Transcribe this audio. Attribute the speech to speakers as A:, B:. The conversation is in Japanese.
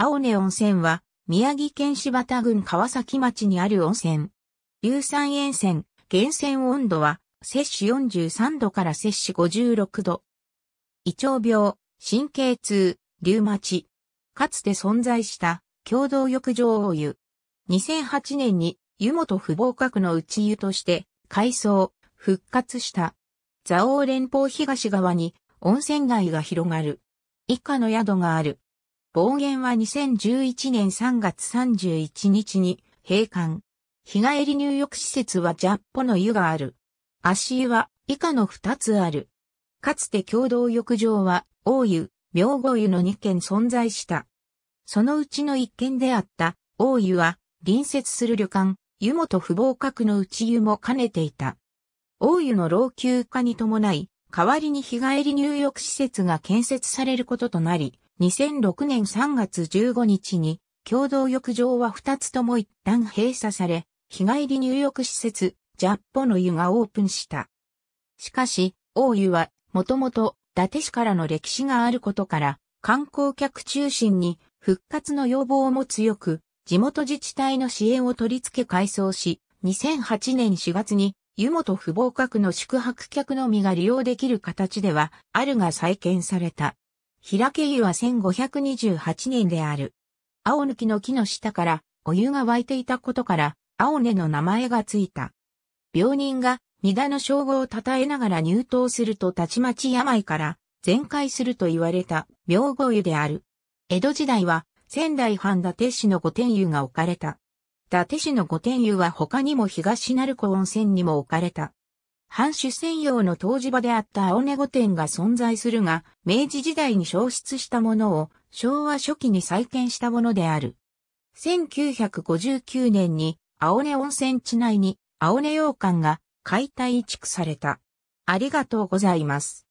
A: 青根温泉は、宮城県柴田郡川崎町にある温泉。硫酸塩泉、源泉温度は、摂氏43度から摂氏56度。胃腸病、神経痛、リウマチ。かつて存在した共同浴場を湯。2008年に湯本不合格の内湯として改装、復活した。蔵王連峰東側に温泉街が広がる。以下の宿がある。暴言は2011年3月31日に閉館。日帰り入浴施設はジャッポの湯がある。足湯は以下の2つある。かつて共同浴場は大湯、明後湯の2軒存在した。そのうちの1軒であった大湯は隣接する旅館、湯本不防閣の内湯も兼ねていた。大湯の老朽化に伴い、代わりに日帰り入浴施設が建設されることとなり、2006年3月15日に、共同浴場は2つとも一旦閉鎖され、日帰り入浴施設、ジャッポの湯がオープンした。しかし、大湯は、もともと、伊達市からの歴史があることから、観光客中心に復活の要望も強く、地元自治体の支援を取り付け改装し、2008年4月に湯本不合格の宿泊客のみが利用できる形では、あるが再建された。開け湯は1528年である。青抜きの木の下からお湯が湧いていたことから、青根の名前がついた。病人が、三田の称号を称えながら入湯するとたちまち病から全開すると言われた病後湯である。江戸時代は仙台藩伊達市の御殿湯が置かれた。伊達市の御殿湯は他にも東鳴子温泉にも置かれた。藩主専用の湯治場であった青根御殿が存在するが、明治時代に消失したものを昭和初期に再建したものである。1959年に青根温泉地内に青根洋館が解体移築された。ありがとうございます。